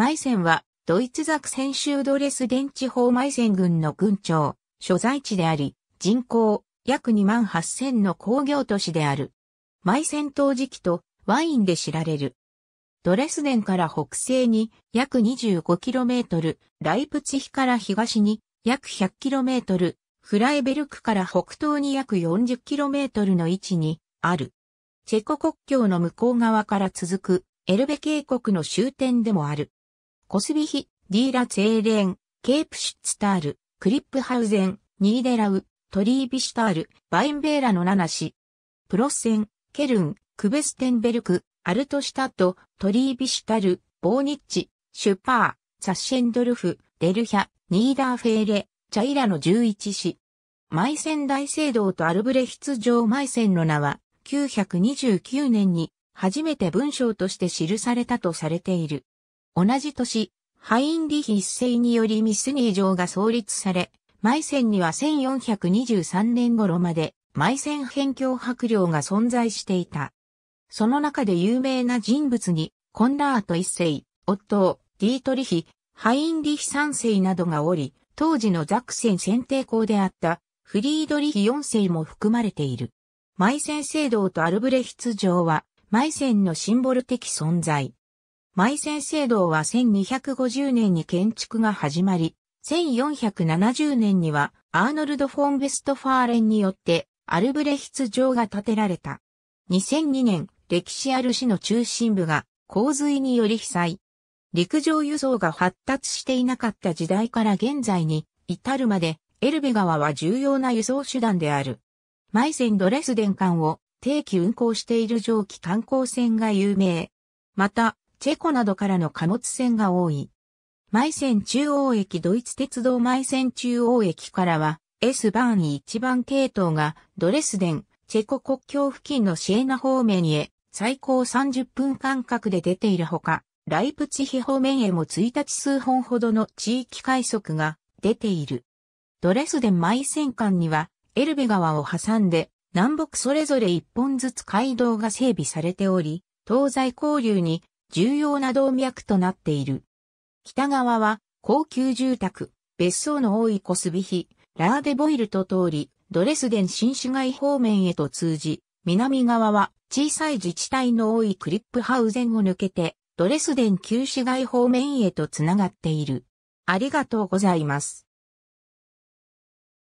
マイセンは、ドイツザクセ州ドレス電地方マイセン軍の軍庁、所在地であり、人口、約2万8000の工業都市である。マイセン陶磁器とワインで知られる。ドレスデンから北西に約 25km、ライプツヒから東に約 100km、フライベルクから北東に約 40km の位置にある。チェコ国境の向こう側から続くエルベ渓谷の終点でもある。コスビヒ、ディーラツェーレン、ケープシュッツタール、クリップハウゼン、ニーデラウ、トリービシュタール、バインベーラの七市、プロッセン、ケルン、クベステンベルク、アルトシュタット、トリービシュタル、ボーニッチ、シュパー、サッシェンドルフ、デルヒャ、ニーダーフェーレ、チャイラの11市。マイセン大聖堂とアルブレヒツ城マイセンの名は、929年に初めて文章として記されたとされている。同じ年、ハインリヒ一世によりミスニー城が創立され、マイセンには1423年頃までマイセン辺境伯領が存在していた。その中で有名な人物に、コンラート一世、オットー、ディートリヒ、ハインリヒ三世などがおり、当時のザクセン選定校であったフリードリヒ四世も含まれている。マイセン聖堂とアルブレヒツ城は、マイセンのシンボル的存在。舞線制度は1250年に建築が始まり、1470年にはアーノルド・フォン・ベストファーレンによってアルブレヒツ城が建てられた。2002年、歴史ある市の中心部が洪水により被災。陸上輸送が発達していなかった時代から現在に至るまで、エルベ川は重要な輸送手段である。マイセンドレスデン間を定期運行している蒸気観光船が有名。また、チェコなどからの貨物船が多い。マン中央駅ドイツ鉄道マン中央駅からは S バーニ1番系統がドレスデン、チェコ国境付近のシエナ方面へ最高30分間隔で出ているほか、ライプチヒ方面へも1日数本ほどの地域快速が出ている。ドレスデンマイセン間にはエルベ川を挟んで南北それぞれ1本ずつ街道が整備されており、東西交流に重要な動脈となっている。北側は高級住宅、別荘の多いコスビヒ、ラーデボイルと通り、ドレスデン新市街方面へと通じ、南側は小さい自治体の多いクリップハウゼンを抜けて、ドレスデン旧市街方面へとつながっている。ありがとうございます。